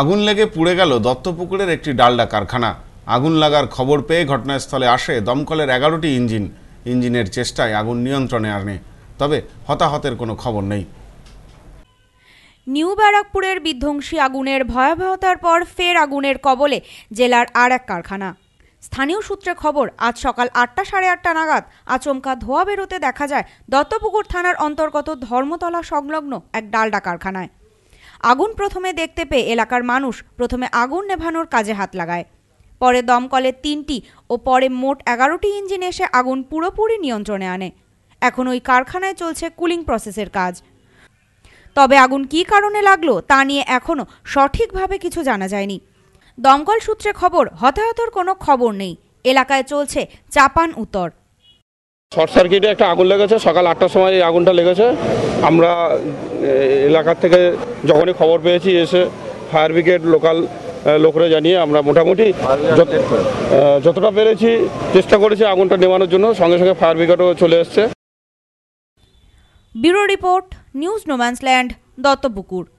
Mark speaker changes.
Speaker 1: আগুন লেগে পুড়ে গেল দত্তপুকুরের একটি ডালডা কারখানা আগুন লাগার খবর পেয়ে ঘটনাস্থলে আসে দমকলের এগারোটি ইঞ্জিন ইঞ্জিনের চেষ্টায় আগুন নিয়ন্ত্রণে আনে তবে হতাহতের কোনো খবর নেই
Speaker 2: নিউ ব্যারাকপুরের বিধ্বংসী আগুনের ভয়াবহতার পর ফের আগুনের কবলে জেলার আর এক কারখানা স্থানীয় সূত্রে খবর আজ সকাল আটটা সাড়ে আটটা নাগাদ আচমকা ধোয়া বেরোতে দেখা যায় দত্তপুকুর থানার অন্তর্গত ধর্মতলা সংলগ্ন এক ডালডা কারখানায় আগুন প্রথমে দেখতে পেয়ে এলাকার মানুষ প্রথমে আগুন নেভানোর কাজে হাত লাগায় পরে দমকলের তিনটি ও পরে মোট এগারোটি ইঞ্জিন এসে আগুন পুরোপুরি নিয়ন্ত্রণে আনে এখন ওই কারখানায় চলছে কুলিং প্রসেসের কাজ তবে আগুন কি কারণে লাগলো তা নিয়ে এখনও সঠিকভাবে কিছু জানা যায়নি দমকল সূত্রে খবর হতাহতর কোনো খবর নেই এলাকায় চলছে চাপান উত্তর
Speaker 3: শর্ট সার্কিটে একটা আগুন লেগেছে সকাল আটটার সময় এই আগুনটা লেগেছে আমরা এলাকার থেকে যখনই খবর পেয়েছি এসে ফায়ার ব্রিগেড লোকাল লোকরা জানিয়ে আমরা মোটামুটি যতটা পেরেছি চেষ্টা করেছি আগুনটা নেওয়ানোর জন্য সঙ্গে সঙ্গে ফায়ার ব্রিগেডও চলে এসছে
Speaker 2: bureau report news no man's land Duttapukur